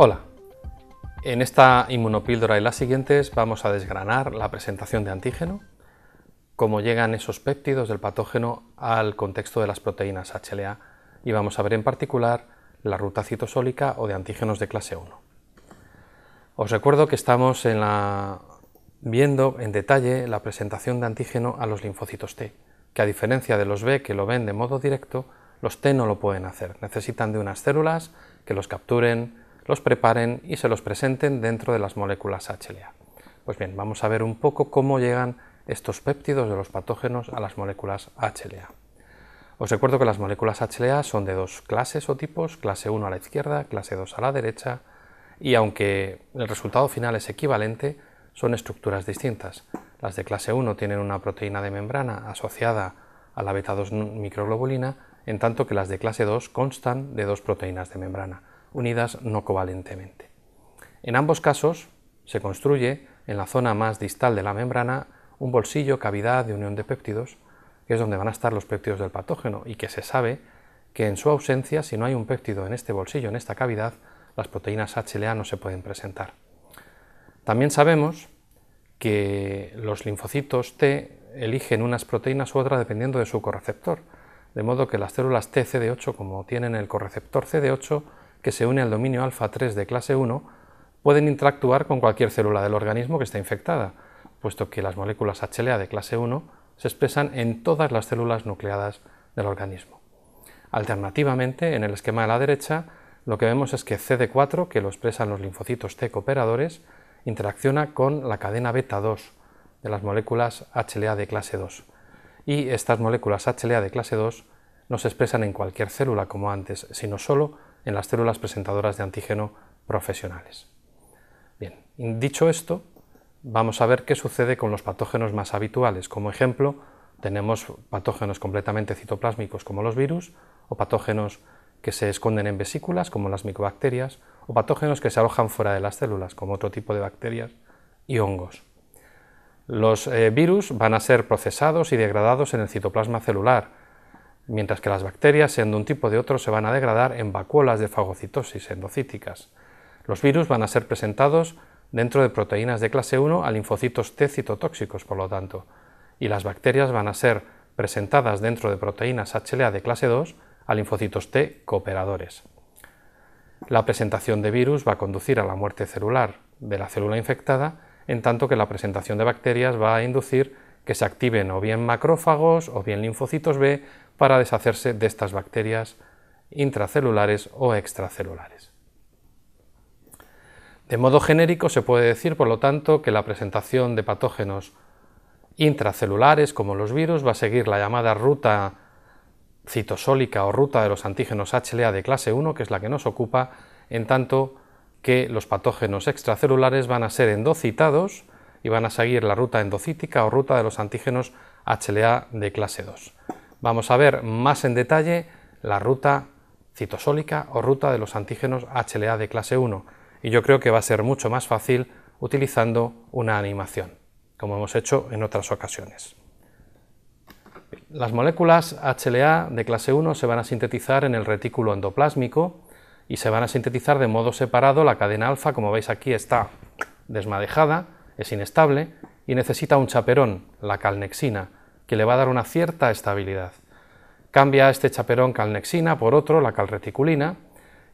Hola, en esta inmunopíldora y las siguientes vamos a desgranar la presentación de antígeno, cómo llegan esos péptidos del patógeno al contexto de las proteínas HLA y vamos a ver en particular la ruta citosólica o de antígenos de clase 1. Os recuerdo que estamos viendo en detalle la presentación de antígeno a los linfocitos T, que a diferencia de los B que lo ven de modo directo, los T no lo pueden hacer, necesitan de unas células que los capturen, los preparen y se los presenten dentro de las moléculas HLA. Pues bien, vamos a ver un poco cómo llegan estos péptidos de los patógenos a las moléculas HLA. Os recuerdo que las moléculas HLA son de dos clases o tipos, clase 1 a la izquierda, clase 2 a la derecha, y aunque el resultado final es equivalente, son estructuras distintas. Las de clase 1 tienen una proteína de membrana asociada a la beta 2 microglobulina, en tanto que las de clase 2 constan de dos proteínas de membrana unidas no covalentemente. En ambos casos, se construye en la zona más distal de la membrana un bolsillo cavidad de unión de péptidos, que es donde van a estar los péptidos del patógeno y que se sabe que en su ausencia, si no hay un péptido en este bolsillo, en esta cavidad, las proteínas HLA no se pueden presentar. También sabemos que los linfocitos T eligen unas proteínas u otras dependiendo de su correceptor, de modo que las células TCD8, como tienen el correceptor CD8, que se une al dominio alfa 3 de clase 1, pueden interactuar con cualquier célula del organismo que esté infectada, puesto que las moléculas HLA de clase 1 se expresan en todas las células nucleadas del organismo. Alternativamente, en el esquema de la derecha, lo que vemos es que CD4, que lo expresan los linfocitos T cooperadores, interacciona con la cadena beta 2 de las moléculas HLA de clase 2. Y estas moléculas HLA de clase 2 no se expresan en cualquier célula como antes, sino solo en las células presentadoras de antígeno profesionales. Bien, dicho esto, vamos a ver qué sucede con los patógenos más habituales. Como ejemplo, tenemos patógenos completamente citoplásmicos como los virus, o patógenos que se esconden en vesículas como las micobacterias, o patógenos que se alojan fuera de las células como otro tipo de bacterias y hongos. Los eh, virus van a ser procesados y degradados en el citoplasma celular, mientras que las bacterias, siendo de un tipo de otro, se van a degradar en vacuolas de fagocitosis endocíticas. Los virus van a ser presentados dentro de proteínas de clase 1 a linfocitos T citotóxicos, por lo tanto, y las bacterias van a ser presentadas dentro de proteínas HLA de clase 2 a linfocitos T cooperadores. La presentación de virus va a conducir a la muerte celular de la célula infectada, en tanto que la presentación de bacterias va a inducir que se activen o bien macrófagos o bien linfocitos B para deshacerse de estas bacterias intracelulares o extracelulares. De modo genérico se puede decir, por lo tanto, que la presentación de patógenos intracelulares como los virus va a seguir la llamada ruta citosólica o ruta de los antígenos HLA de clase 1, que es la que nos ocupa, en tanto que los patógenos extracelulares van a ser endocitados y van a seguir la ruta endocítica o ruta de los antígenos HLA de clase 2. Vamos a ver más en detalle la ruta citosólica o ruta de los antígenos HLA de clase 1 y yo creo que va a ser mucho más fácil utilizando una animación, como hemos hecho en otras ocasiones. Las moléculas HLA de clase 1 se van a sintetizar en el retículo endoplásmico y se van a sintetizar de modo separado. La cadena alfa, como veis aquí, está desmadejada es inestable y necesita un chaperón, la calnexina, que le va a dar una cierta estabilidad. Cambia este chaperón calnexina por otro, la calreticulina,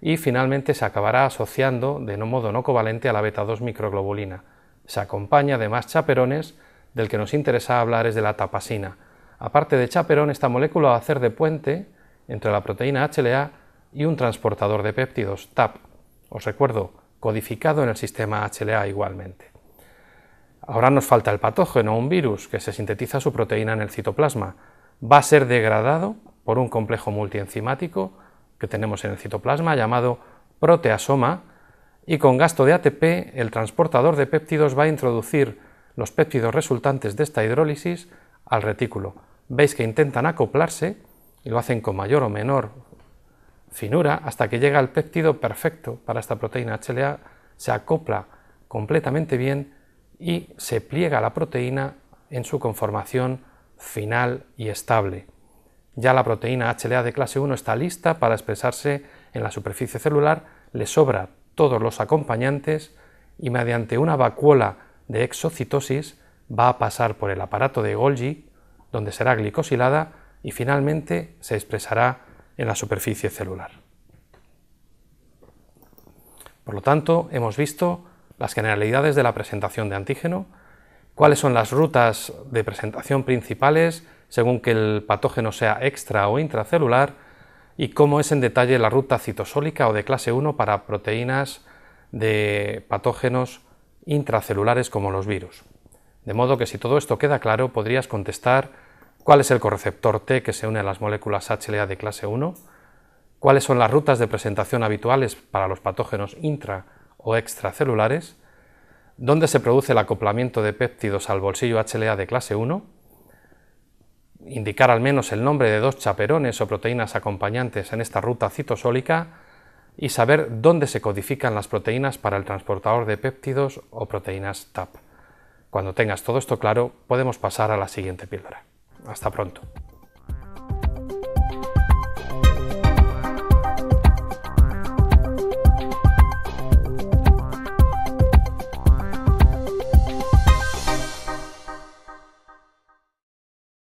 y finalmente se acabará asociando de no modo no covalente a la beta-2 microglobulina. Se acompaña de más chaperones, del que nos interesa hablar es de la tapasina. Aparte de chaperón, esta molécula va a ser de puente entre la proteína HLA y un transportador de péptidos, TAP. Os recuerdo, codificado en el sistema HLA igualmente. Ahora nos falta el patógeno, un virus, que se sintetiza su proteína en el citoplasma. Va a ser degradado por un complejo multienzimático que tenemos en el citoplasma llamado proteasoma y con gasto de ATP el transportador de péptidos va a introducir los péptidos resultantes de esta hidrólisis al retículo. Veis que intentan acoplarse y lo hacen con mayor o menor finura hasta que llega el péptido perfecto para esta proteína HLA, se acopla completamente bien y se pliega la proteína en su conformación final y estable. Ya la proteína HLA de clase 1 está lista para expresarse en la superficie celular, le sobra todos los acompañantes y mediante una vacuola de exocitosis va a pasar por el aparato de Golgi, donde será glicosilada y finalmente se expresará en la superficie celular. Por lo tanto, hemos visto las generalidades de la presentación de antígeno, cuáles son las rutas de presentación principales según que el patógeno sea extra o intracelular y cómo es en detalle la ruta citosólica o de clase 1 para proteínas de patógenos intracelulares como los virus. De modo que si todo esto queda claro, podrías contestar cuál es el correceptor T que se une a las moléculas HLA de clase 1, cuáles son las rutas de presentación habituales para los patógenos intra o extracelulares, dónde se produce el acoplamiento de péptidos al bolsillo HLA de clase 1, indicar al menos el nombre de dos chaperones o proteínas acompañantes en esta ruta citosólica y saber dónde se codifican las proteínas para el transportador de péptidos o proteínas TAP. Cuando tengas todo esto claro, podemos pasar a la siguiente píldora. Hasta pronto.